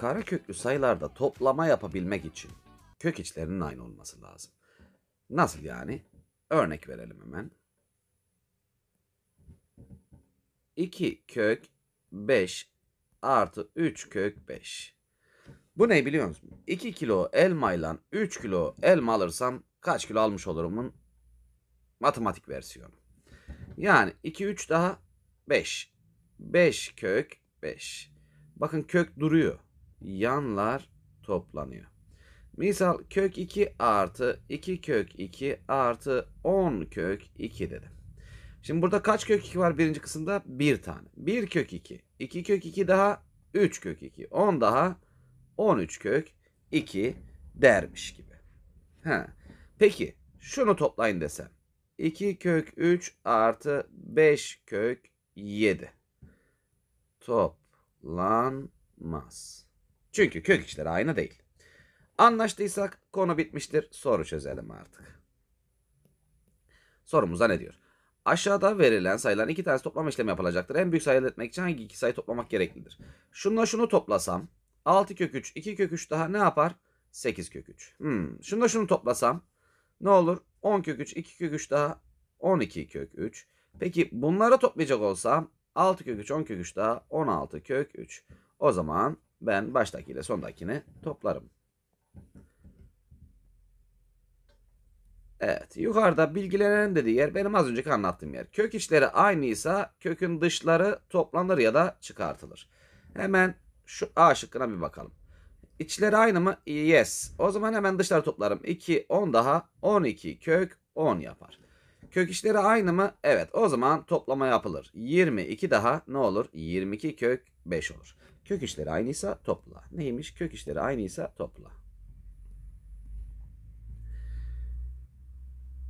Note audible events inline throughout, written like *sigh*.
kara köklü sayılarda toplama yapabilmek için kök içlerinin aynı olması lazım. Nasıl yani? Örnek verelim hemen. 2 kök 5 artı 3 kök 5. Bu ne biliyor musun? 2 kilo elma ile 3 kilo elma alırsam kaç kilo almış olurumun matematik versiyonu. Yani 2 3 daha 5. 5 kök 5. Bakın kök duruyor yanlar toplanıyor. Misal kök 2 artı 2 kök 2 artı 10 kök 2 dedim. Şimdi burada kaç kök 2 var birinci kısımda? Bir tane. 1 kök 2. 2 kök 2 daha 3 kök 2. 10 daha 13 kök 2 dermiş gibi. Ha. Peki şunu toplayın desem. 2 kök 3 artı 5 kök 7. Toplanmaz. Çünkü kök içleri aynı değil. Anlaştıysak konu bitmiştir. Soru çözelim artık. Sorumuzda ne diyor? Aşağıda verilen sayıların iki tanesi toplama işlemi yapılacaktır. En büyük sayı elde etmek için hangi iki sayı toplamak gereklidir? Şununla şunu toplasam 6 kök 3, 2 kök 3 daha ne yapar? 8 kök 3. Hmm. Şununla şunu toplasam ne olur? 10 kök 3, 2 kök 3 daha 12 kök 3. Peki bunları toplayacak olsam 6 kök 3, 10 kök 3 daha 16 kök 3. O zaman ben baştaki ile sondakini toplarım. Evet yukarıda bilgilenen dediği yer benim az önceki anlattığım yer. Kök içleri aynıysa kökün dışları toplanır ya da çıkartılır. Hemen şu A şıkkına bir bakalım. İçleri aynı mı? Yes. O zaman hemen dışları toplarım. 2, 10 daha. 12 kök 10 yapar. Kök içleri aynı mı? Evet. O zaman toplama yapılır. 22 daha ne olur? 22 kök 5 olur. Kök işleri aynıysa topla. Neymiş? Kök işleri aynıysa topla.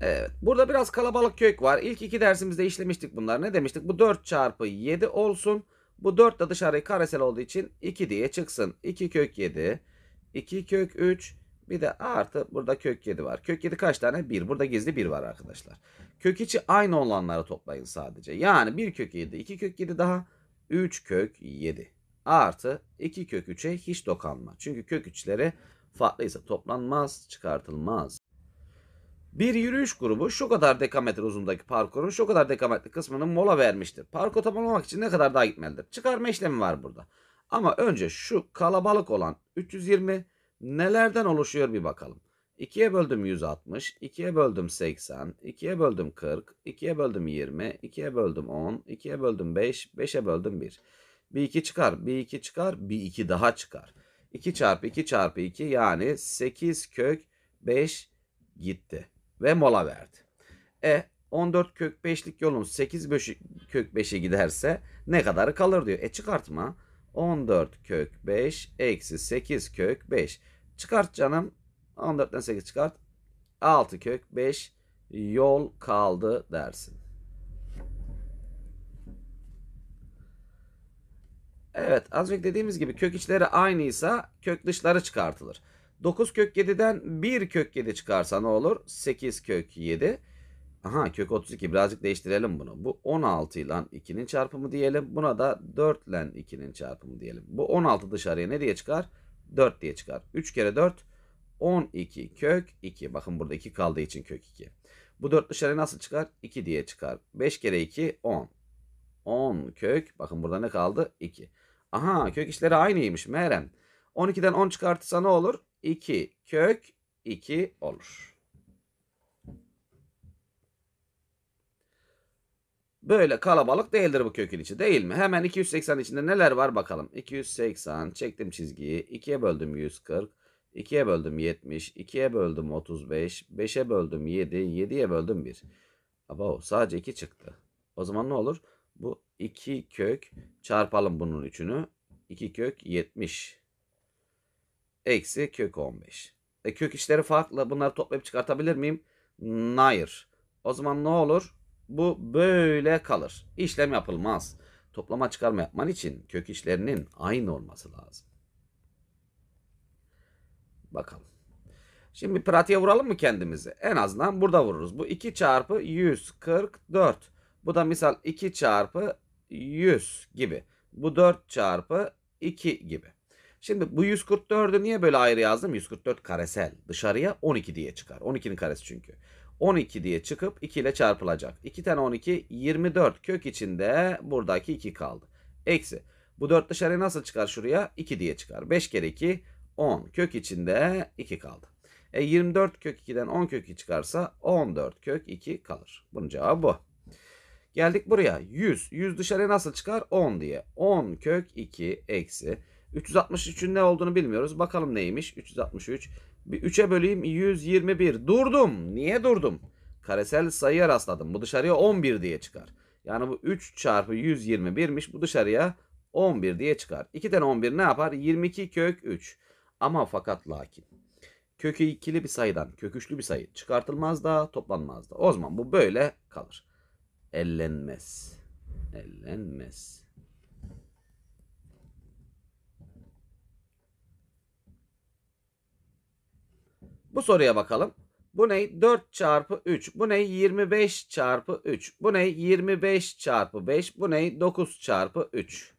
Evet. Burada biraz kalabalık kök var. İlk iki dersimizde işlemiştik bunlar. Ne demiştik? Bu 4 çarpı 7 olsun. Bu 4 de dışarıya karesel olduğu için 2 diye çıksın. 2 kök 7. 2 kök 3. Bir de artı burada kök 7 var. Kök 7 kaç tane? 1. Burada gizli 1 var arkadaşlar. Kök içi aynı olanları toplayın sadece. Yani 1 kök 7, 2 kök 7 daha 3 kök 7 artı 2 kök 3'e hiç dokanma. Çünkü kök 3'lere farklıysa toplanmaz, çıkartılmaz. Bir yürüyüş grubu şu kadar dekametre uzundaki parkurun şu kadar dekametre kısmının mola vermiştir. Parkur tamamlamak için ne kadar daha gitmelidir? Çıkarma işlemi var burada. Ama önce şu kalabalık olan 320 nelerden oluşuyor bir bakalım. 2'ye böldüm 160, 2'ye böldüm 80, 2'ye böldüm 40, 2'ye böldüm 20, 2'ye böldüm 10, 2'ye böldüm 5, 5'e böldüm 1. Bir 2 çıkar, bir 2 çıkar, bir 2 daha çıkar. 2 çarpı 2 çarpı 2 yani 8 kök 5 gitti ve mola verdi. E 14 kök 5'lik yolun 8 bölü kök 5'e giderse ne kadarı kalır diyor. E çıkartma. 14 kök 5 eksi 8 kök 5. Çıkart canım 14'ten 8 çıkart. 6 kök 5 yol kaldı dersin. Evet az önce dediğimiz gibi kök içleri aynıysa kök dışları çıkartılır. 9 kök 7'den 1 kök 7 çıkarsa ne olur? 8 kök 7. Aha kök 32 birazcık değiştirelim bunu. Bu 16 ile 2'nin çarpımı diyelim. Buna da 4 ile 2'nin çarpımı diyelim. Bu 16 dışarıya ne diye çıkar? 4 diye çıkar. 3 kere 4 12 kök 2. Bakın burada 2 kaldığı için kök 2. Bu 4 dışarı nasıl çıkar? 2 diye çıkar. 5 kere 2 10. 10 kök. Bakın burada ne kaldı? 2. Aha kök işleri aynıymış Meğerem. 12'den 10 çıkartırsa ne olur? 2 kök 2 olur. Böyle kalabalık değildir bu kökün içi değil mi? Hemen 280 içinde neler var bakalım. 280 çektim çizgiyi. 2'ye böldüm 140. 2'ye böldüm 70, 2'ye böldüm 35, 5'e böldüm 7, 7'ye böldüm 1. o sadece 2 çıktı. O zaman ne olur? Bu 2 kök çarpalım bunun üçünü. 2 kök 70. Eksi kök 15. E, kök işleri farklı. Bunları toplayıp çıkartabilir miyim? Hayır. O zaman ne olur? Bu böyle kalır. İşlem yapılmaz. Toplama çıkarma yapman için kök işlerinin aynı olması lazım. Bakalım. Şimdi pratiğe vuralım mı kendimizi? En azından burada vururuz. Bu 2 çarpı 144. Bu da misal 2 çarpı 100 gibi. Bu 4 çarpı 2 gibi. Şimdi bu 144'ü niye böyle ayrı yazdım? 144 karesel. Dışarıya 12 diye çıkar. 12'nin karesi çünkü. 12 diye çıkıp 2 ile çarpılacak. 2 tane 12 24 kök içinde buradaki 2 kaldı. Eksi. Bu 4 dışarıya nasıl çıkar şuraya? 2 diye çıkar. 5 kere 2 10. Kök içinde 2 kaldı. E 24 kök 2'den 10 kök 2 çıkarsa 14 kök 2 kalır. Bunun cevabı bu. Geldik buraya. 100. 100 dışarıya nasıl çıkar? 10 diye. 10 kök 2 eksi. 363'ün ne olduğunu bilmiyoruz. Bakalım neymiş? 363. Bir 3'e böleyim. 121. Durdum. Niye durdum? Karesel sayıya rastladım. Bu dışarıya 11 diye çıkar. Yani bu 3 çarpı 121'miş. Bu dışarıya 11 diye çıkar. 2'den 11 ne yapar? 22 kök 3. Ama fakat lakin. Kökü ikili bir sayıdan köküşlü bir sayı çıkartılmaz da toplanmaz da. O zaman bu böyle kalır. Ellenmez. Ellenmez. Bu soruya bakalım. Bu ne? 4 çarpı 3. Bu ne? 25 çarpı 3. Bu ne? 25 çarpı 5. Bu ne? 9 çarpı 3.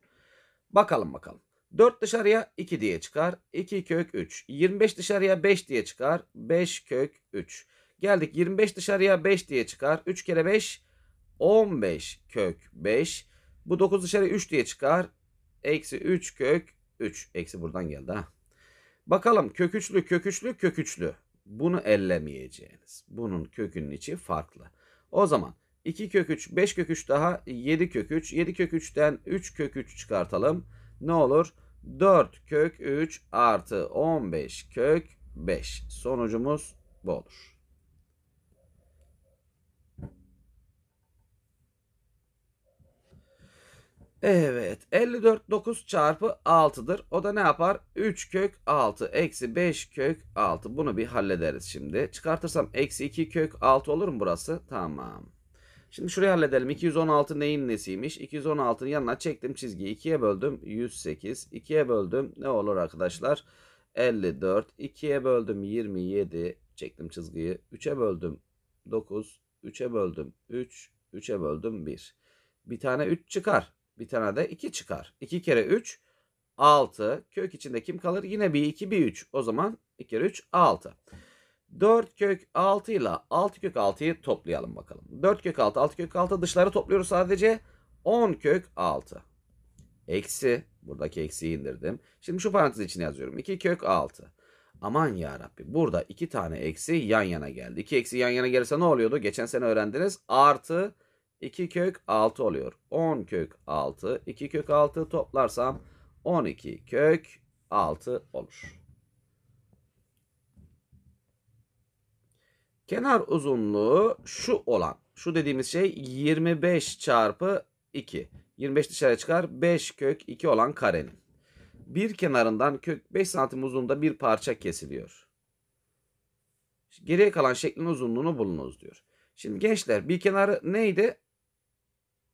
Bakalım bakalım. 4 dışarıya 2 diye çıkar. 2 kök 3. 25 dışarıya 5 diye çıkar. 5 kök 3. Geldik 25 dışarıya 5 diye çıkar. 3 kere 5 15 kök 5. Bu 9 dışarıya 3 diye çıkar. Eksi 3 kök 3. Eksi buradan geldi ha. Bakalım kök üçlü kök üçlü kök üçlü. Bunu ellemeyeceğiniz. Bunun kökünün içi farklı. O zaman 2 kök 3 5 kök 3 daha 7 kök 3. 7 kök 3'ten 3 kök 3 çıkartalım ne olur? 4 kök 3 artı 15 kök 5. Sonucumuz bu olur. Evet 54 9 çarpı 6'dır. O da ne yapar? 3 kök 6 eksi 5 kök 6. Bunu bir hallederiz şimdi. Çıkartırsam eksi 2 kök 6 olur mu burası? Tamam. Şimdi şurayı halledelim. 216 neyin nesiymiş? 216'ın yanına çektim çizgiyi. 2'ye böldüm. 108. 2'ye böldüm. Ne olur arkadaşlar? 54. 2'ye böldüm. 27. Çektim çizgiyi. 3'e böldüm. 9. 3'e böldüm. 3. 3'e böldüm. 1. Bir tane 3 çıkar. Bir tane de 2 çıkar. 2 kere 3. 6. Kök içinde kim kalır? Yine bir 2, bir 3. O zaman 2 kere 3, 6. 4 kök 6 ile 6 kök 6'yı toplayalım bakalım. 4 kök 6, 6 kök 6 dışları topluyoruz sadece. 10 kök 6. Eksi. Buradaki eksiyi indirdim. Şimdi şu parantez içine yazıyorum. 2 kök 6. Aman ya Rabbi. Burada 2 tane eksi yan yana geldi. 2 eksi yan yana gelirse ne oluyordu? Geçen sene öğrendiniz. Artı 2 kök 6 oluyor. 10 kök 6. 2 kök 6 toplarsam 12 kök 6 olur. Kenar uzunluğu şu olan. Şu dediğimiz şey 25 çarpı 2. 25 dışarı çıkar. 5 kök 2 olan karenin. Bir kenarından kök 5 santim uzunluğunda bir parça kesiliyor. Geriye kalan şeklin uzunluğunu bulunuz diyor. Şimdi gençler bir kenarı neydi?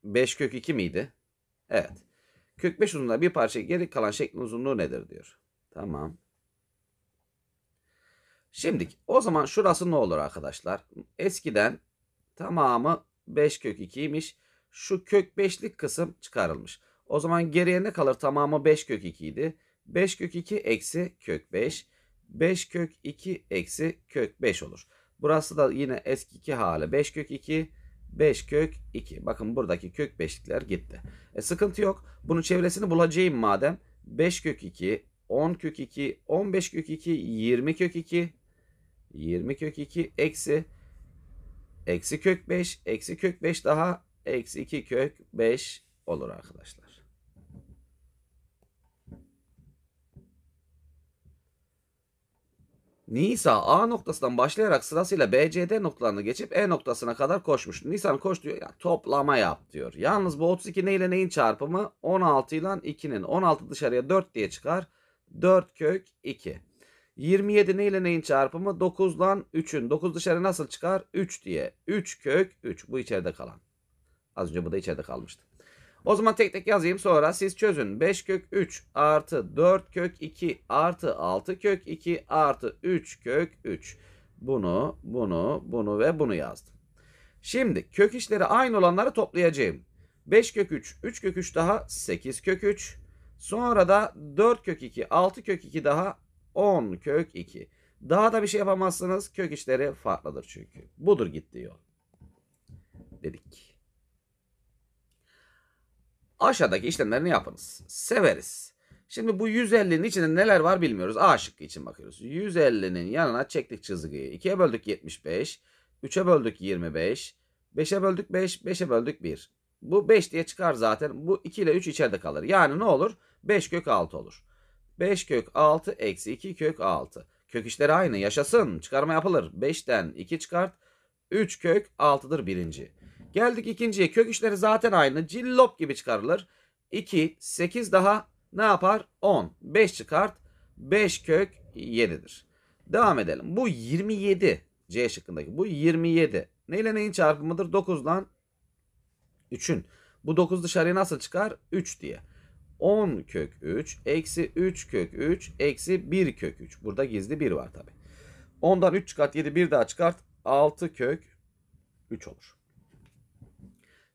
5 kök 2 miydi? Evet. Kök 5 uzunluğunda bir parça geri kalan şeklin uzunluğu nedir diyor. Tamam. Şimdi o zaman şurası ne olur arkadaşlar? Eskiden tamamı 5 kök 2'ymiş. Şu kök 5'lik kısım çıkarılmış. O zaman geriye ne kalır? Tamamı 5 kök 2 idi. 5 kök 2 eksi kök 5. 5 kök 2 eksi kök 5 olur. Burası da yine eski 2 hali. 5 kök 2, 5 kök 2. Bakın buradaki kök 5'likler gitti. E, sıkıntı yok. Bunun çevresini bulacağım madem. 5 kök 2, 10 kök 2, 15 kök 2, 20 kök 2, 20 kök 2 eksi eksi kök 5 eksi kök 5 daha eksi 2 kök 5 olur arkadaşlar. Nisa A noktasından başlayarak sırasıyla BCD noktalarını geçip E noktasına kadar koşmuş. Nisan koş diyor ya toplama yap diyor. Yalnız bu 32 ne ile neyin çarpımı? 16 ile 2'nin. 16 dışarıya 4 diye çıkar. 4 kök 2. 27 ne ile neyin çarpımı? 9 lan 3'ün. 9 dışarı nasıl çıkar? 3 diye. 3 kök 3. Bu içeride kalan. Az önce bu da içeride kalmıştı. O zaman tek tek yazayım sonra siz çözün. 5 kök 3 artı 4 kök 2 artı 6 kök 2 artı 3 kök 3. Bunu, bunu, bunu ve bunu yazdım. Şimdi kök işleri aynı olanları toplayacağım. 5 kök 3, 3 kök 3 daha 8 kök 3. Sonra da 4 kök 2, 6 kök 2 daha 10 kök 2. Daha da bir şey yapamazsınız. Kök işleri farklıdır çünkü. Budur gitti yol. Dedik. Aşağıdaki işlemlerini yapınız. Severiz. Şimdi bu 150'nin içinde neler var bilmiyoruz. A şıkkı için bakıyoruz. 150'nin yanına çektik çizgiyi. 2'ye böldük 75. 3'e böldük 25. 5'e böldük 5. 5'e böldük 1. Bu 5 diye çıkar zaten. Bu 2 ile 3 içeride kalır. Yani ne olur? 5 kök 6 olur. 5 kök 6 eksi 2 kök 6. Kök işleri aynı yaşasın. Çıkarma yapılır. 5'ten 2 çıkart. 3 kök 6'dır birinci. Geldik ikinciye. Kök işleri zaten aynı. Cillop gibi çıkarılır. 2, 8 daha ne yapar? 10. 5 çıkart. 5 kök 7'dir. Devam edelim. Bu 27. C şıkkındaki. Bu 27. Neyle neyin çarpımıdır? 9 lan 3'ün. Bu 9 dışarıya nasıl çıkar? 3 diye. 10 kök 3 eksi 3 kök 3 eksi 1 kök 3. Burada gizli 1 var tabi. 10'dan 3 çıkart 7 1 daha çıkart 6 kök 3 olur.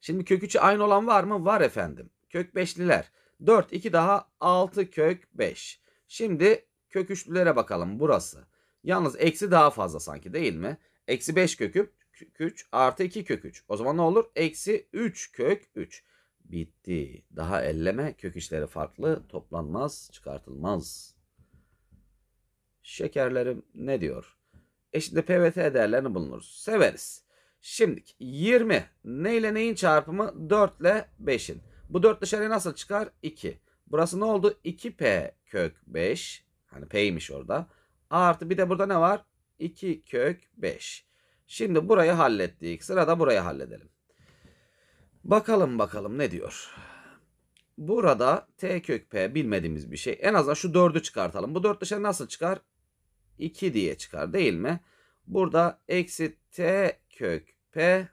Şimdi kök 3'e aynı olan var mı? Var efendim. Kök 5'liler. 4 2 daha 6 kök 5. Şimdi kök 3'lülere bakalım burası. Yalnız eksi daha fazla sanki değil mi? Eksi 5 kök 3 artı 2 kök 3. O zaman ne olur? Eksi 3 kök 3 bitti. Daha elleme kök işleri farklı toplanmaz çıkartılmaz. Şekerlerim ne diyor? E şimdi PVT değerlerini bulunuruz. Severiz. Şimdi 20 ne ile neyin çarpımı? 4 ile 5'in. Bu 4 dışarıya nasıl çıkar? 2. Burası ne oldu? 2P kök 5. Hani P'ymiş orada. Artı bir de burada ne var? 2 kök 5. Şimdi burayı hallettik. Sırada burayı halledelim. Bakalım bakalım ne diyor. Burada t kök p bilmediğimiz bir şey. En azından şu 4'ü çıkartalım. Bu 4 dışarı nasıl çıkar? 2 diye çıkar değil mi? Burada eksi t kök p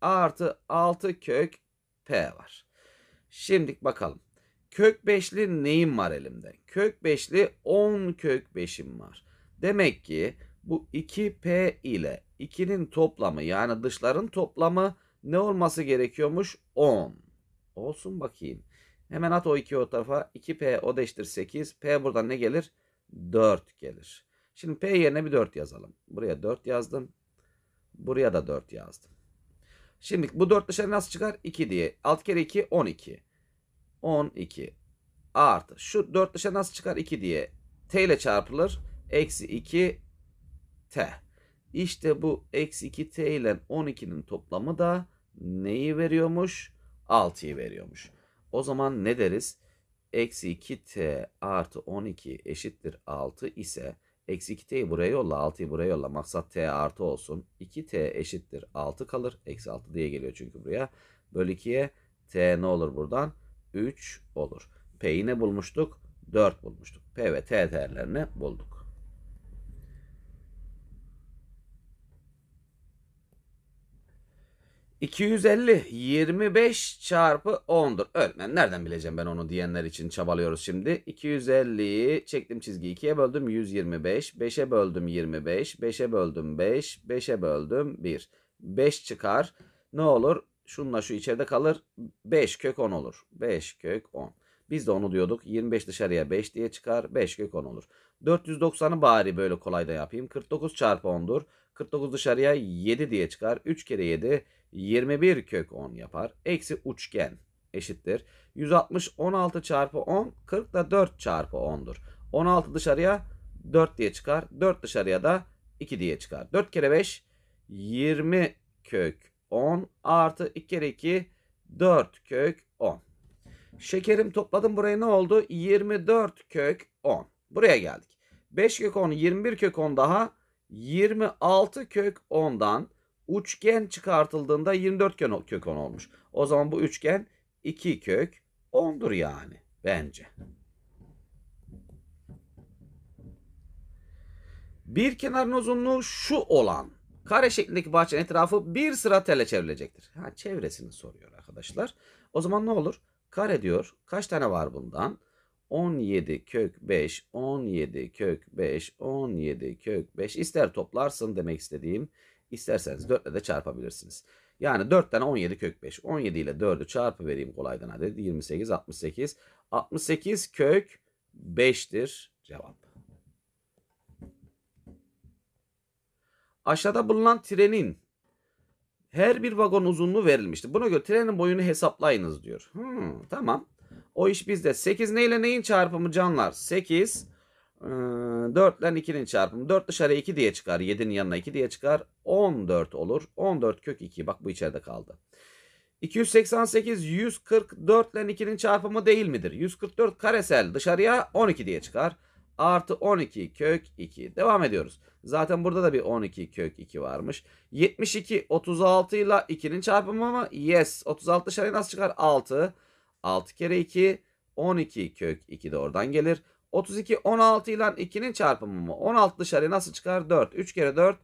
artı 6 kök p var. Şimdi bakalım. Kök 5'li neyim var elimde? Kök 5'li 10 kök 5'im var. Demek ki bu 2p ile 2'nin toplamı yani dışların toplamı ne olması gerekiyormuş? 10. Olsun bakayım. Hemen at o 2 o tarafa. 2P o da eşittir 8. P buradan ne gelir? 4 gelir. Şimdi P yerine bir 4 yazalım. Buraya 4 yazdım. Buraya da 4 yazdım. Şimdi bu 4 dışarı nasıl çıkar? 2 diye. 6 kere 2 12. 12 artı. Şu 4 dışarı nasıl çıkar? 2 diye. T ile çarpılır. Eksi 2 T. İşte bu eksi 2t ile 12'nin toplamı da neyi veriyormuş? 6'yı veriyormuş. O zaman ne deriz? Eksi 2t artı 12 eşittir 6 ise eksi 2t'yi buraya yolla 6'yı buraya yolla. Maksat t artı olsun. 2t eşittir 6 kalır. Eksi 6 diye geliyor çünkü buraya. Bölü 2'ye t ne olur buradan? 3 olur. P'yi ne bulmuştuk? 4 bulmuştuk. P ve T değerlerini bulduk. 250 25 çarpı 10'dur. Öğretmen nereden bileceğim ben onu diyenler için çabalıyoruz şimdi. 250'yi çektim çizgi 2'ye böldüm 125. 5'e böldüm 25. 5'e böldüm 5. 5'e böldüm 1. 5 çıkar. Ne olur? Şunla şu içeride kalır. 5 kök 10 olur. 5 kök 10. Biz de onu diyorduk. 25 dışarıya 5 diye çıkar. 5 kök 10 olur. 490'ı bari böyle kolay da yapayım. 49 çarpı 10'dur. 49 dışarıya 7 diye çıkar. 3 kere 7 21 kök 10 yapar. Eksi üçgen eşittir. 160 16 çarpı 10 40 da 4 çarpı 10'dur. 16 dışarıya 4 diye çıkar. 4 dışarıya da 2 diye çıkar. 4 kere 5 20 kök 10 artı 2 kere 2 4 kök 10. Şekerim topladım buraya ne oldu? 24 kök 10. Buraya geldik. 5 kök 10 21 kök 10 daha 26 kök 10'dan üçgen çıkartıldığında 24 kök 10 olmuş. O zaman bu üçgen 2 kök 10'dur yani bence. Bir kenarın uzunluğu şu olan kare şeklindeki bahçenin etrafı bir sıra telle çevrilecektir. Ha, çevresini soruyor arkadaşlar. O zaman ne olur? Kare diyor. Kaç tane var bundan? 17 kök 5, 17 kök 5, 17 kök 5. İster toplarsın demek istediğim. İsterseniz 4 ile de çarpabilirsiniz. Yani 4 tane 17 kök 5. 17 ile 4'ü çarpı vereyim kolaydan hadi. 28, 68. 68 kök 5'tir cevap. Aşağıda bulunan trenin her bir vagon uzunluğu verilmişti. Buna göre trenin boyunu hesaplayınız diyor. Hmm, tamam. O iş bizde. 8 neyle neyin çarpımı canlar? 8 4 ile 2'nin çarpımı. 4 dışarı 2 diye çıkar. 7'nin yanına 2 diye çıkar. 14 olur. 14 kök 2. Bak bu içeride kaldı. 288 144 ile 2'nin çarpımı değil midir? 144 karesel dışarıya 12 diye çıkar. Artı 12 kök 2. Devam ediyoruz. Zaten burada da bir 12 kök 2 varmış. 72 36 ile 2'nin çarpımı mı? Yes. 36 dışarıya nasıl çıkar? 6. 6. 6 kere 2 12 kök 2 de oradan gelir. 32 16 ile 2'nin çarpımı mı? 16 dışarıya nasıl çıkar? 4. 3 kere 4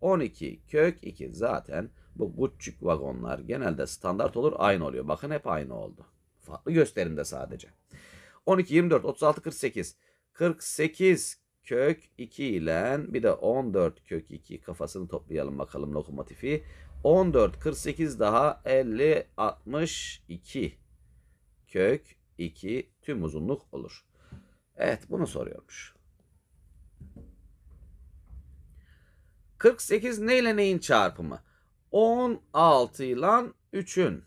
12 kök 2 zaten bu buçuk vagonlar genelde standart olur aynı oluyor. Bakın hep aynı oldu. Farklı gösterimde sadece. 12, 24, 36, 48. 48 kök 2 ile bir de 14 kök 2 kafasını toplayalım bakalım lokomotifi. 14, 48 daha 50, 62 kök 2 tüm uzunluk olur. Evet bunu soruyormuş. 48 ne ile neyin çarpımı? 16 ile 3'ün.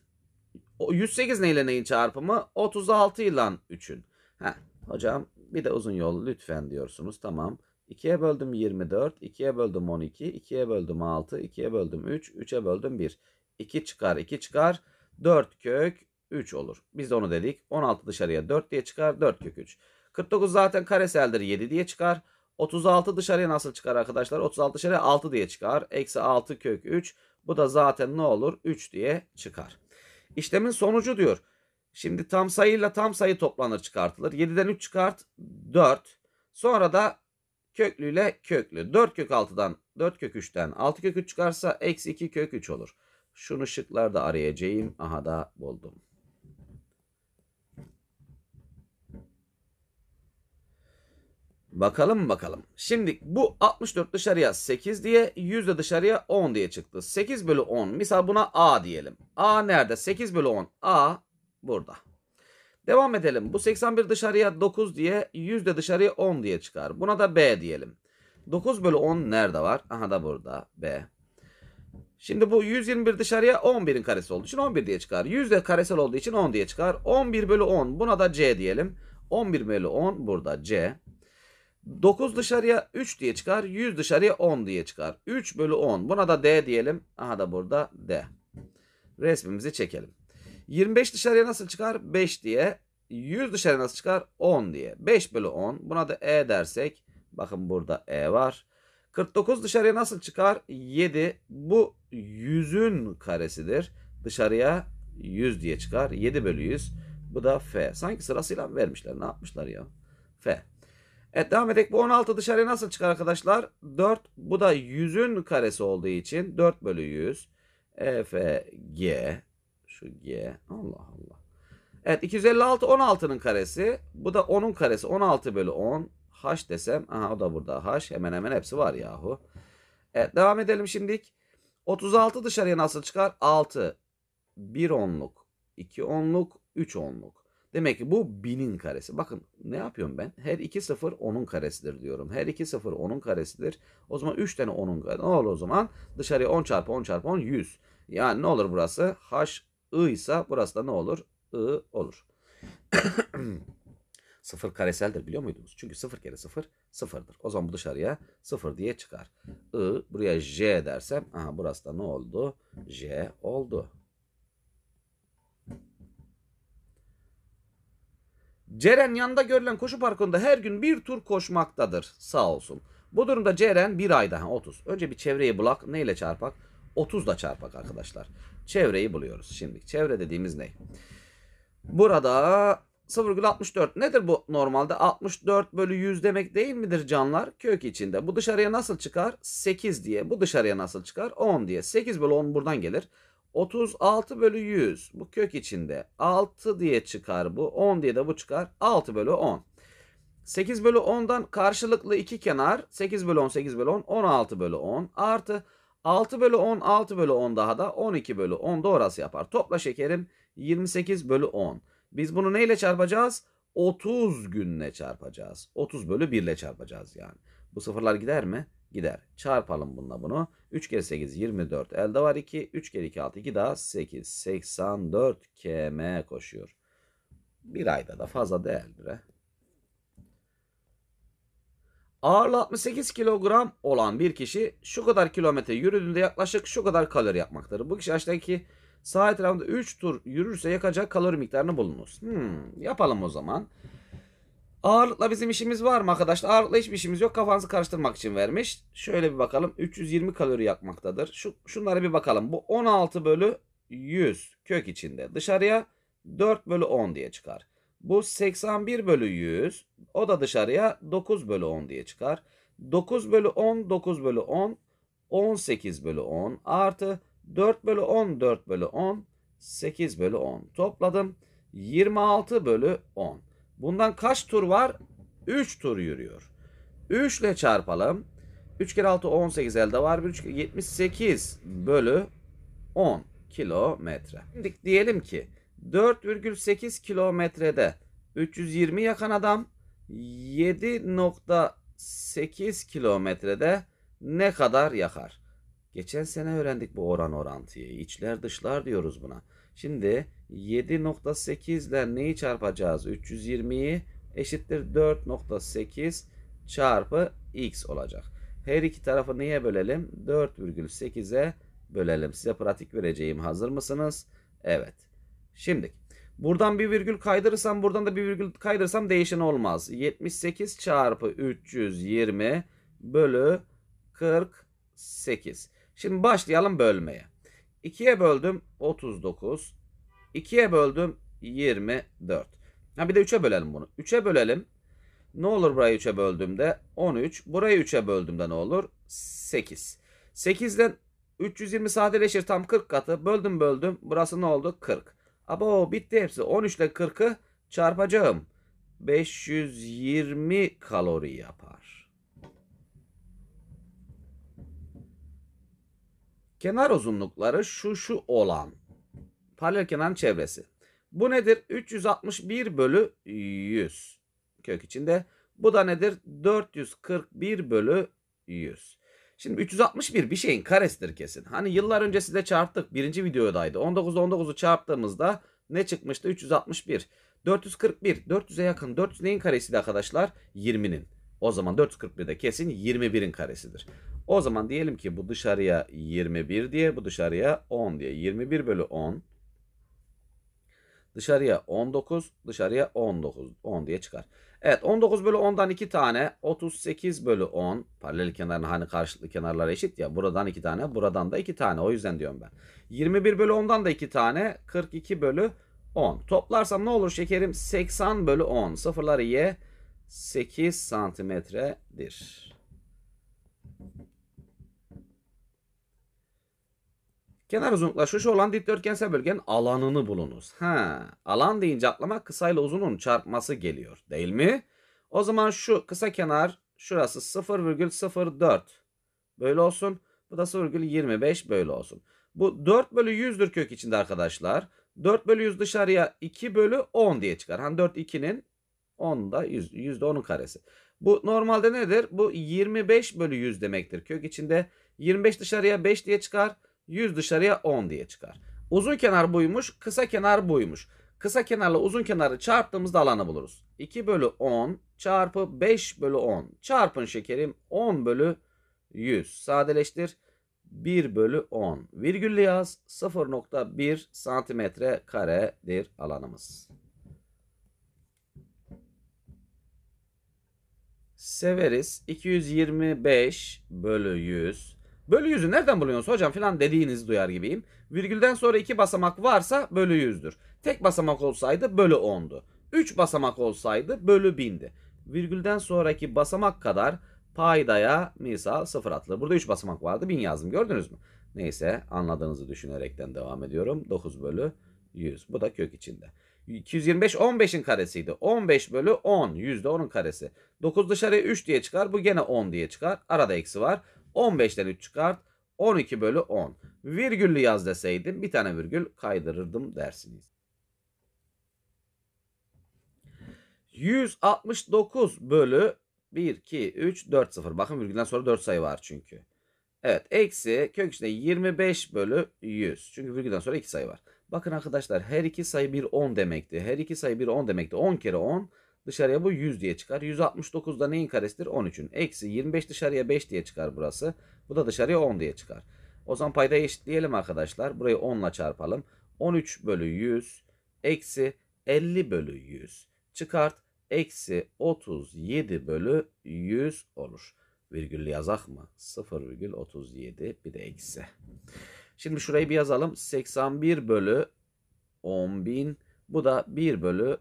108 ne ile neyin çarpımı? 36 ile 3'ün. Ha, hocam bir de uzun yol lütfen diyorsunuz. Tamam. 2'ye böldüm 24, 2'ye böldüm 12, 2'ye böldüm 6, 2'ye böldüm 3, 3'e böldüm 1. 2 çıkar, 2 çıkar. 4 kök 3 olur. Biz de onu dedik. 16 dışarıya 4 diye çıkar. 4 kök 3. 49 zaten kareseldir 7 diye çıkar. 36 dışarıya nasıl çıkar arkadaşlar? 36 dışarıya 6 diye çıkar. Eksi 6 kök 3. Bu da zaten ne olur? 3 diye çıkar. İşlemin sonucu diyor. Şimdi tam sayıyla tam sayı toplanır çıkartılır. 7'den 3 çıkart 4. Sonra da köklüyle köklü. 4 kök 6'dan 4 kök 3'ten 6 kök 3 çıkarsa eksi 2 kök 3 olur. Şunu şıklarda arayacağım. Aha da buldum. Bakalım bakalım. Şimdi bu 64 dışarıya 8 diye 100 de dışarıya 10 diye çıktı. 8 bölü 10. Misal buna A diyelim. A nerede? 8 bölü 10. A burada. Devam edelim. Bu 81 dışarıya 9 diye 100 de dışarıya 10 diye çıkar. Buna da B diyelim. 9 bölü 10 nerede var? Aha da burada B. Şimdi bu 121 dışarıya 11'in karesi olduğu için 11 diye çıkar. 100 de karesel olduğu için 10 diye çıkar. 11 bölü 10 buna da C diyelim. 11 bölü 10 burada C. 9 dışarıya 3 diye çıkar. 100 dışarıya 10 diye çıkar. 3 bölü 10. Buna da D diyelim. Aha da burada D. Resmimizi çekelim. 25 dışarıya nasıl çıkar? 5 diye. 100 dışarıya nasıl çıkar? 10 diye. 5 bölü 10. Buna da E dersek. Bakın burada E var. 49 dışarıya nasıl çıkar? 7. Bu 100'ün karesidir. Dışarıya 100 diye çıkar. 7 bölü 100. Bu da F. Sanki sırasıyla vermişler. Ne yapmışlar ya? F. Evet devam edelim. Bu 16 dışarıya nasıl çıkar arkadaşlar? 4. Bu da 100'ün karesi olduğu için 4 bölü 100. E, f G. Şu G. Allah Allah. Evet 256 16'nın karesi. Bu da 10'un karesi. 16 bölü 10. H desem. Aha o da burada H. Hemen hemen hepsi var yahu. Evet devam edelim şimdilik. 36 dışarıya nasıl çıkar? 6. 1 onluk. 2 onluk. 3 onluk. Demek ki bu binin karesi. Bakın ne yapıyorum ben? Her iki sıfır onun karesidir diyorum. Her iki sıfır onun karesidir. O zaman 3 tane onun karesi. Ne olur o zaman? Dışarıya 10 çarpı 10 çarpı 10 100. Yani ne olur burası? H I ise burası da ne olur? I olur. *coughs* sıfır kareseldir biliyor muydunuz? Çünkü sıfır kere sıfır sıfırdır. O zaman bu dışarıya sıfır diye çıkar. I buraya J dersem aha burası da ne oldu? J oldu. Ceren yanında görülen koşu parkında her gün bir tur koşmaktadır. Sağ olsun. Bu durumda Ceren bir ayda ha, 30. Önce bir çevreyi bulak. Neyle çarpak? 30 da çarpak arkadaşlar. Çevreyi buluyoruz. Şimdi çevre dediğimiz ne? Burada 0,64 nedir bu normalde? 64 bölü 100 demek değil midir canlar? Kök içinde. Bu dışarıya nasıl çıkar? 8 diye. Bu dışarıya nasıl çıkar? 10 diye. 8 bölü 10 buradan gelir. 36 bölü 100 bu kök içinde 6 diye çıkar bu 10 diye de bu çıkar 6 bölü 10. 8 bölü 10'dan karşılıklı iki kenar 8 bölü 10 8 bölü 10 16 bölü 10 artı 6 bölü 10 6 bölü 10 daha da 12 bölü 10 da orası yapar. Topla şekerim 28 bölü 10. Biz bunu neyle çarpacağız? 30 günle çarpacağız. 30 bölü 1 ile çarpacağız yani. Bu sıfırlar gider mi? gider. Çarpalım bununla bunu. 3 kere 8 24 elde var 2. 3 kere 2 6 2 daha 8. 84 km koşuyor. Bir ayda da fazla değerdir. He. Ağırlığı 68 kilogram olan bir kişi şu kadar kilometre yürüdüğünde yaklaşık şu kadar kalori yakmaktadır. Bu kişi aşağıdaki sağ etrafında 3 tur yürürse yakacak kalori miktarını bulunuz. Hmm, yapalım o zaman. Ağırlıkla bizim işimiz var mı arkadaşlar? Ağırlıkla hiçbir işimiz yok. Kafanızı karıştırmak için vermiş. Şöyle bir bakalım. 320 kalori yakmaktadır. Şu, şunlara bir bakalım. Bu 16 bölü 100 kök içinde. Dışarıya 4 bölü 10 diye çıkar. Bu 81 bölü 100. O da dışarıya 9 bölü 10 diye çıkar. 9 bölü 10, 9 bölü 10, 18 bölü 10 artı 4 bölü 10, 4 bölü 10, 8 bölü 10. Topladım 26 bölü 10. Bundan kaç tur var? 3 tur yürüyor. 3 ile çarpalım. 3 kere 6 18 elde var. 3 78 bölü 10 kilometre. Şimdi diyelim ki 4,8 kilometrede 320 yakan adam 7.8 kilometrede ne kadar yakar? Geçen sene öğrendik bu oran orantıyı. İçler dışlar diyoruz buna. Şimdi 7.8 ile neyi çarpacağız? 320'yi eşittir 4.8 çarpı x olacak. Her iki tarafı neye bölelim? 4,8'e bölelim. Size pratik vereceğim. Hazır mısınız? Evet. Şimdi buradan bir virgül kaydırırsam buradan da bir virgül kaydırırsam değişen olmaz. 78 çarpı 320 bölü 48. Şimdi başlayalım bölmeye. 2'ye böldüm 39. 2'ye böldüm 24. Ha bir de 3'e bölelim bunu. 3'e bölelim. Ne olur burayı 3'e böldüğümde? 13. Burayı 3'e böldüğümde ne olur? 8. 8'den 320 sadeleşir tam 40 katı. Böldüm böldüm. Burası ne oldu? 40. Abo bitti hepsi. 13 ile 40'ı çarpacağım. 520 kalori yapar. Kenar uzunlukları şu şu olan paralel kenarın çevresi. Bu nedir? 361 bölü 100 kök içinde. Bu da nedir? 441 bölü 100. Şimdi 361 bir şeyin karesidir kesin. Hani yıllar önce size çarptık. Birinci videodaydı. 19 19'u çarptığımızda ne çıkmıştı? 361. 441. 400'e yakın. 400 neyin karesiydi arkadaşlar? 20'nin. O zaman 441 de kesin 21'in karesidir. O zaman diyelim ki bu dışarıya 21 diye bu dışarıya 10 diye. 21 bölü 10 dışarıya 19 dışarıya 19 10 diye çıkar. Evet 19 bölü 10'dan 2 tane 38 bölü 10 paralel kenarın hani karşılıklı kenarlar eşit ya buradan 2 tane buradan da 2 tane o yüzden diyorum ben. 21 bölü 10'dan da 2 tane 42 bölü 10 toplarsam ne olur şekerim 80 bölü 10 sıfırları ye 8 santimetredir. Kenar uzunluklaşmış olan dikdörtgensel bölgenin alanını bulunuz. Ha, alan deyince aklıma kısayla uzunun çarpması geliyor değil mi? O zaman şu kısa kenar şurası 0,04 böyle olsun. Bu da 0,25 böyle olsun. Bu 4 bölü 100'dür kök içinde arkadaşlar. 4 bölü 100 dışarıya 2 bölü 10 diye çıkar. Hani 4 2'nin 10 da 100. %10'un karesi. Bu normalde nedir? Bu 25 bölü 100 demektir. Kök içinde 25 dışarıya 5 diye çıkar. 100 dışarıya 10 diye çıkar. Uzun kenar buymuş. Kısa kenar buymuş. Kısa kenarla uzun kenarı çarptığımızda alanı buluruz. 2 bölü 10 çarpı 5 bölü 10. Çarpın şekerim 10 bölü 100. Sadeleştir. 1 bölü 10. Virgül yaz 0.1 santimetre karedir alanımız. severiz. 225 bölü 100. Bölü 100'ü nereden buluyorsunuz hocam filan dediğinizi duyar gibiyim. Virgülden sonra 2 basamak varsa bölü 100'dür. Tek basamak olsaydı bölü 10'du. 3 basamak olsaydı bölü 1000'di. Virgülden sonraki basamak kadar paydaya misal sıfır atlı. Burada 3 basamak vardı 1000 yazdım gördünüz mü? Neyse anladığınızı düşünerekten devam ediyorum. 9 bölü 100 bu da kök içinde. 225 15'in karesiydi. 15 bölü 10 %10'un karesi. 9 dışarıya 3 diye çıkar. Bu gene 10 diye çıkar. Arada eksi var. 15'ten 3 çıkart. 12 bölü 10. Virgüllü yaz deseydim bir tane virgül kaydırırdım dersiniz. 169 bölü 1, 2, 3, 4, 0. Bakın virgülden sonra 4 sayı var çünkü. Evet eksi kök içinde 25 bölü 100. Çünkü virgülden sonra 2 sayı var. Bakın arkadaşlar her iki sayı bir 10 demekti. Her iki sayı bir 10 demekti. 10 kere 10 dışarıya bu 100 diye çıkar. 169 da neyin karesidir? 13'ün. Eksi 25 dışarıya 5 diye çıkar burası. Bu da dışarıya 10 diye çıkar. O zaman paydayı eşitleyelim arkadaşlar. Burayı 10 ile çarpalım. 13 bölü 100 eksi 50 bölü 100 çıkart. Eksi 37 bölü 100 olur. Virgül yazak mı? 0,37 bir de eksi. Şimdi şurayı bir yazalım. 81 bölü 10.000. Bu da 1 bölü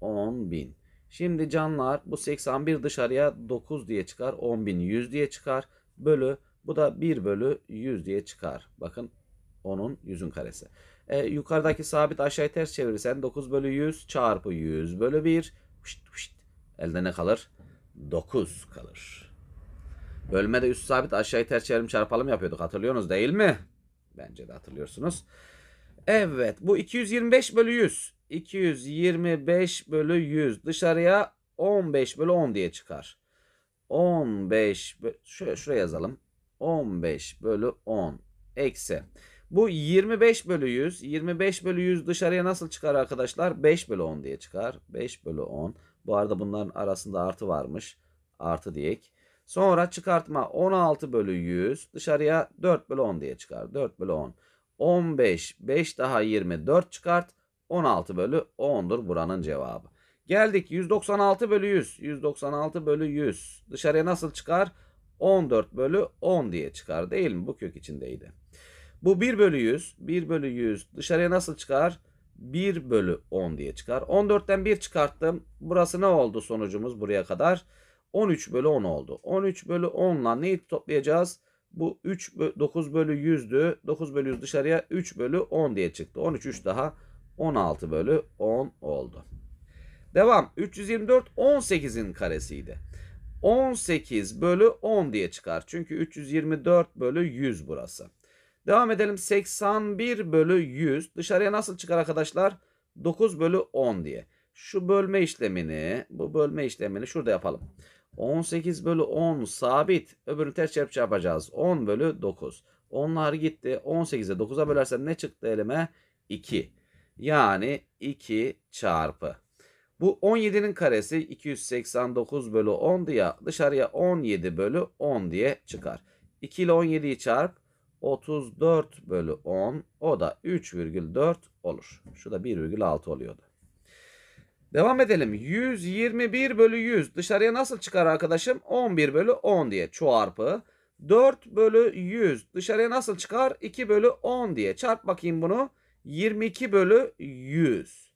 10.000. Şimdi canlar bu 81 dışarıya 9 diye çıkar. 10.000 100 diye çıkar. Bölü bu da 1 bölü 100 diye çıkar. Bakın onun yüzün karesi. E, yukarıdaki sabit aşağıya ters çevirirsen 9 bölü 100 çarpı 100 bölü 1. Huşt, huşt. Elde ne kalır? 9 kalır. Bölmede üst sabit aşağıya ters çevirim çarpalım yapıyorduk hatırlıyorsunuz değil mi? Bence de hatırlıyorsunuz. Evet bu 225 bölü 100. 225 bölü 100 dışarıya 15 bölü 10 diye çıkar. 15 bölü, şöyle şuraya yazalım. 15 bölü 10 eksi. Bu 25 bölü 100. 25 bölü 100 dışarıya nasıl çıkar arkadaşlar? 5 bölü 10 diye çıkar. 5 bölü 10. Bu arada bunların arasında artı varmış. Artı diyek. Sonra çıkartma 16 bölü 100 dışarıya 4 bölü 10 diye çıkar. 4 bölü 10. 15, 5 daha 24 çıkart. 16 bölü 10'dur buranın cevabı. Geldik 196 bölü 100. 196 bölü 100. Dışarıya nasıl çıkar? 14 bölü 10 diye çıkar değil mi? Bu kök içindeydi. Bu 1 bölü 100. 1 bölü 100 dışarıya nasıl çıkar? 1 bölü 10 diye çıkar. 14'ten 1 çıkarttım. Burası ne oldu sonucumuz buraya kadar? 13 bölü 10 oldu. 13 bölü 10 ile neyi toplayacağız? Bu 3 9 bölü 100'dü. 9 bölü 100 dışarıya 3 bölü 10 diye çıktı. 13 3 daha 16 bölü 10 oldu. Devam. 324 18'in karesiydi. 18 bölü 10 diye çıkar. Çünkü 324 bölü 100 burası. Devam edelim. 81 bölü 100. Dışarıya nasıl çıkar arkadaşlar? 9 bölü 10 diye. Şu bölme işlemini, bu bölme işlemini şurada yapalım. 18 bölü 10 sabit. Öbürünü ters çarpı şey çarpacağız. 10 bölü 9. Onlar gitti. 18'e 9'a bölersen ne çıktı elime? 2. Yani 2 çarpı. Bu 17'nin karesi 289 bölü 10'du diye dışarıya 17 bölü 10 diye çıkar. 2 ile 17'yi çarp 34 bölü 10 o da 3,4 olur. Şu da 1,6 oluyordu. Devam edelim. 121 bölü 100 dışarıya nasıl çıkar arkadaşım? 11 bölü 10 diye çoğarpı. 4 bölü 100 dışarıya nasıl çıkar? 2 bölü 10 diye. Çarp bakayım bunu. 22 bölü 100.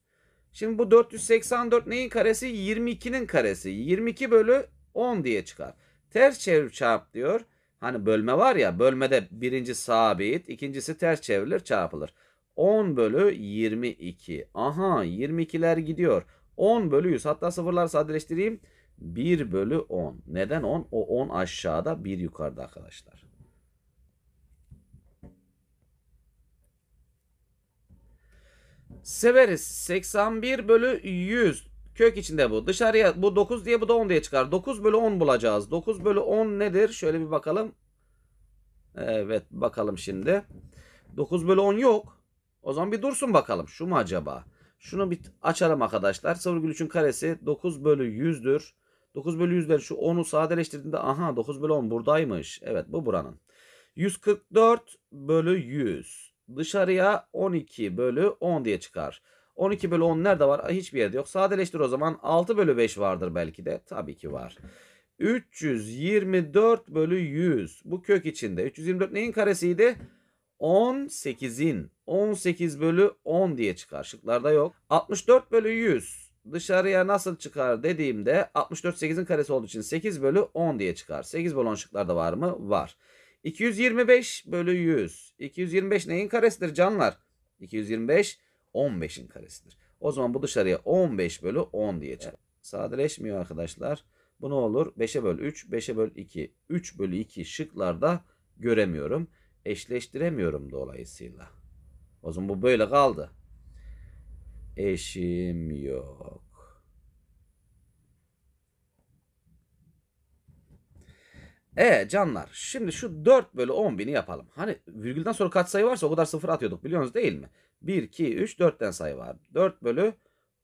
Şimdi bu 484 neyin karesi? 22'nin karesi. 22 bölü 10 diye çıkar. Ters çevir çarp diyor. Hani bölme var ya bölmede birinci sabit ikincisi ters çevrilir çarpılır. 10 bölü 22. Aha 22'ler gidiyor. 10 bölü 100. Hatta sıfırları sadeleştireyim. 1 bölü 10. Neden 10? O 10 aşağıda 1 yukarıda arkadaşlar. Severiz. 81 bölü 100. Kök içinde bu. Dışarıya bu 9 diye bu da 10 diye çıkar. 9 bölü 10 bulacağız. 9 bölü 10 nedir? Şöyle bir bakalım. Evet bakalım şimdi. 9 bölü 10 yok. O zaman bir dursun bakalım. Şu mu acaba? Şunu bir açalım arkadaşlar. 0,3'ün karesi 9 bölü 100'dür. 9 bölü 100'den şu 10'u sadeleştirdiğinde aha 9 bölü 10 buradaymış. Evet bu buranın. 144 bölü 100. Dışarıya 12 bölü 10 diye çıkar. 12 bölü 10 nerede var? Hiçbir yerde yok. Sadeleştir o zaman 6 bölü 5 vardır belki de. Tabii ki var. 324 bölü 100. Bu kök içinde. 324 neyin karesiydi? 18'in 18 bölü 10 diye çıkar. Şıklarda yok. 64 bölü 100 dışarıya nasıl çıkar dediğimde 64 8'in karesi olduğu için 8 bölü 10 diye çıkar. 8 bölü 10 şıklarda var mı? Var. 225 bölü 100. 225 neyin karesidir canlar? 225 15'in karesidir. O zaman bu dışarıya 15 bölü 10 diye çıkar. Sadeleşmiyor arkadaşlar. Bu ne olur? 5'e böl 3, 5'e böl 2, 3 bölü 2 şıklarda göremiyorum eşleştiremiyorum dolayısıyla. O zaman bu böyle kaldı. Eşim yok. E canlar şimdi şu 4 bölü 10 bini yapalım. Hani virgülden sonra kaç sayı varsa o kadar sıfır atıyorduk biliyorsunuz değil mi? 1, 2, 3, 4'ten sayı var. 4 bölü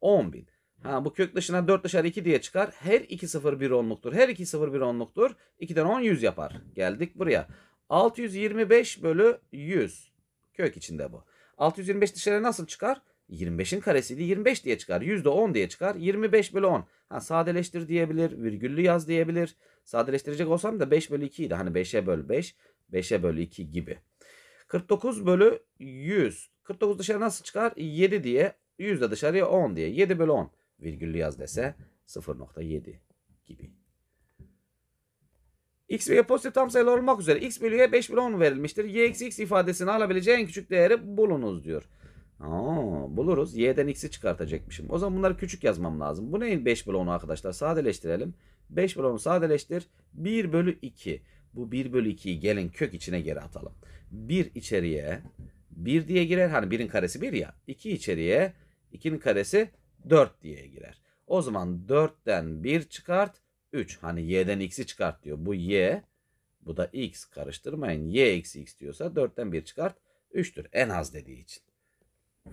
10 bin. Ha, bu kök dışına 4 dışarı 2 diye çıkar. Her 2 0 1 onluktur. Her 2 0 1 onluktur. 2'den 10 100 yapar. Geldik buraya. 625 bölü 100. Kök içinde bu. 625 dışarı nasıl çıkar? 25'in karesiydi 25 diye çıkar. %10 diye çıkar. 25 bölü 10. Ha, sadeleştir diyebilir. Virgüllü yaz diyebilir. Sadeleştirecek olsam da 5 bölü 2 idi. Hani 5'e böl 5. 5'e bölü 2 gibi. 49 bölü 100. 49 dışarı nasıl çıkar? 7 diye. 100 de dışarıya 10 diye. 7 bölü 10. Virgüllü yaz dese 0.7 gibi x ve y pozitif tam sayılar olmak üzere x bölü y 5 bölü 10 verilmiştir. y eksi x ifadesini alabileceği en küçük değeri bulunuz diyor. Aa, buluruz. y'den x'i çıkartacakmışım. O zaman bunları küçük yazmam lazım. Bu neyin 5 bölü 10'u arkadaşlar? Sadeleştirelim. 5 bölü 10'u sadeleştir. 1 bölü 2. Bu 1 bölü 2'yi gelin kök içine geri atalım. 1 içeriye 1 diye girer. Hani 1'in karesi 1 ya. 2 içeriye 2'nin karesi 4 diye girer. O zaman 4'ten 1 çıkart. 3. Hani y'den x'i çıkart diyor. Bu y bu da x karıştırmayın. y eksi x diyorsa 4'ten 1 çıkart 3'tür en az dediği için.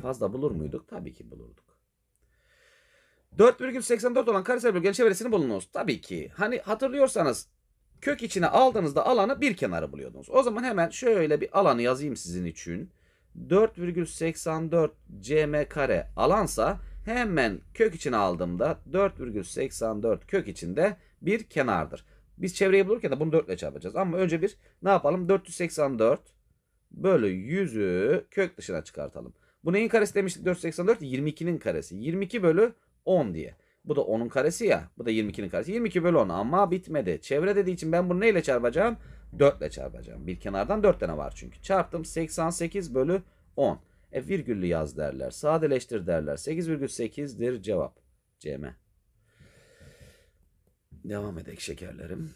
Fazla bulur muyduk? Tabii ki bulurduk. 4,84 olan karesel bölgenin çevresini bulunuz. Tabii ki. Hani hatırlıyorsanız kök içine aldığınızda alanı bir kenarı buluyordunuz. O zaman hemen şöyle bir alanı yazayım sizin için. 4,84 cm kare alansa Hemen kök için aldığımda 4,84 kök içinde bir kenardır. Biz çevreyi bulurken de bunu 4 ile çarpacağız. Ama önce bir ne yapalım? 484 bölü 100'ü kök dışına çıkartalım. Bu neyin karesi demiştik? 484 22'nin karesi. 22 bölü 10 diye. Bu da 10'un karesi ya. Bu da 22'nin karesi. 22 bölü 10 ama bitmedi. Çevre dediği için ben bunu neyle çarpacağım? 4 ile çarpacağım. Bir kenardan 4 tane var çünkü. Çarptım 88 bölü 10. E virgüllü yaz derler. Sadeleştir derler. 8,8'dir cevap. CM. Devam edek şekerlerim.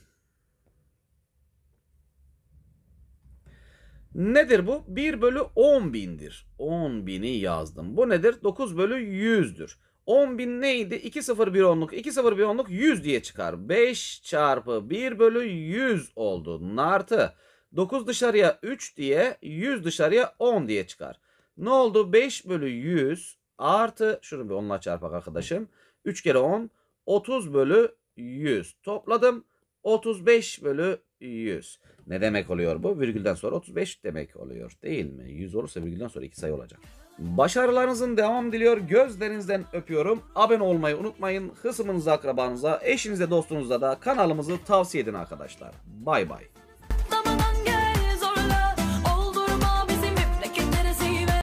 Nedir bu? 1 bölü 10 bindir. 10 bini yazdım. Bu nedir? 9 bölü 100'dür. 10 bin neydi? 2 0 1 onluk. 2 0 1 onluk 100 diye çıkar. 5 çarpı 1 bölü 100 oldu. Artı 9 dışarıya 3 diye 100 dışarıya 10 diye çıkar. Ne oldu? 5 bölü 100 artı şunu bir onunla çarpak arkadaşım. 3 kere 10 30 bölü 100 topladım. 35 bölü 100. Ne demek oluyor bu? Virgülden sonra 35 demek oluyor değil mi? 100 olursa virgülden sonra iki sayı olacak. Başarılarınızın devam diliyor. Gözlerinizden öpüyorum. Abone olmayı unutmayın. Hısmınıza, akrabanıza, eşinize, dostunuza da kanalımızı tavsiye edin arkadaşlar. Bay bay.